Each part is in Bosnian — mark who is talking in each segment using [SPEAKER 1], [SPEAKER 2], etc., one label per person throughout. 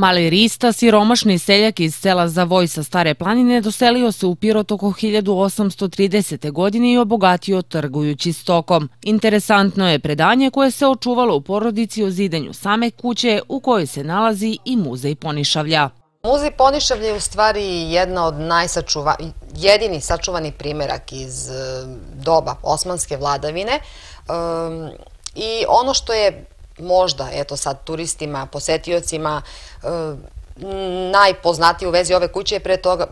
[SPEAKER 1] Mali Rista, siromašni seljak iz sela Zavoj sa Stare planine, doselio se u Pirot oko 1830. godine i obogatio trgujući stokom. Interesantno je predanje koje se očuvalo u porodici o zidenju same kuće u kojoj se nalazi i muzej Ponišavlja.
[SPEAKER 2] Muzej Ponišavlja je u stvari jedna od najsačuvanih, jedini sačuvani primjerak iz eh, doba osmanske vladavine. I ono što je možda, eto sad, turistima, posetiocima, eh, najpoznatiji u vezi ove kuće je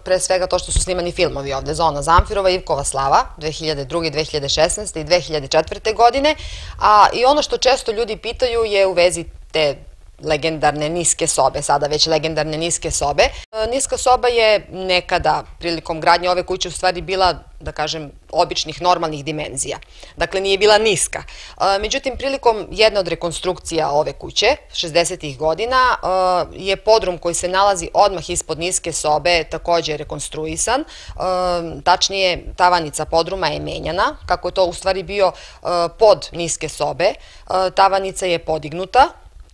[SPEAKER 2] pre svega to što su snimani filmovi ovde, Zona Zamfirova, Ivkova Slava, 2002. 2016. i 2004. godine, a i ono što često ljudi pitaju je u vezi te legendarne niske sobe, sada već legendarne niske sobe. E, niska soba je nekada prilikom gradnje ove kuće u stvari bila, da kažem, običnih normalnih dimenzija. Dakle, nije bila niska. E, međutim, prilikom jedne od rekonstrukcija ove kuće, 60-ih godina, e, je podrum koji se nalazi odmah ispod niske sobe također rekonstruisan. Tačnije, tavanica podruma je menjana, kako je to u stvari bio pod niske sobe. Tavanica je podignuta,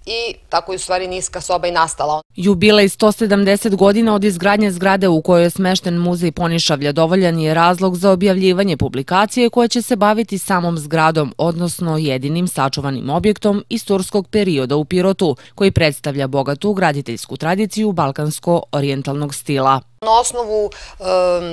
[SPEAKER 2] i tako je u stvari niska soba i
[SPEAKER 1] nastala. Jubilej 170 godina od izgradnje zgrade u kojoj je smešten muzej Ponišavlja dovoljan je razlog za objavljivanje publikacije koja će se baviti samom zgradom, odnosno jedinim sačuvanim objektom iz turskog perioda u Pirotu, koji predstavlja bogatu graditeljsku tradiciju balkansko-orientalnog stila.
[SPEAKER 2] Na osnovu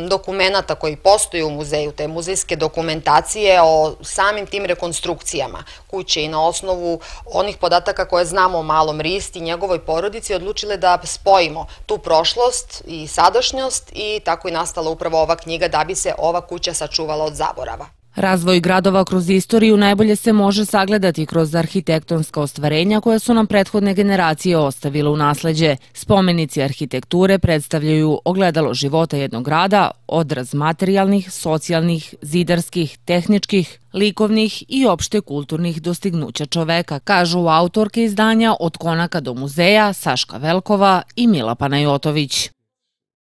[SPEAKER 2] dokumentata koji postoji u muzeju, te muzejske dokumentacije o samim tim rekonstrukcijama kuće i na osnovu onih podataka koje znamo o malom risti i njegovoj porodici, odlučile da spojimo tu prošlost i sadašnjost i tako i nastala upravo ova knjiga da bi se ova kuća sačuvala od zaborava.
[SPEAKER 1] Razvoj gradova kroz istoriju najbolje se može sagledati kroz arhitektonska ostvarenja koja su nam prethodne generacije ostavile u nasledđe. Spomenici arhitekture predstavljaju ogledalo života jednog grada, odraz materijalnih, socijalnih, zidarskih, tehničkih, likovnih i opšte kulturnih dostignuća čoveka, kažu autorke izdanja Od konaka do muzeja Saška Velkova i Mila Panajotović.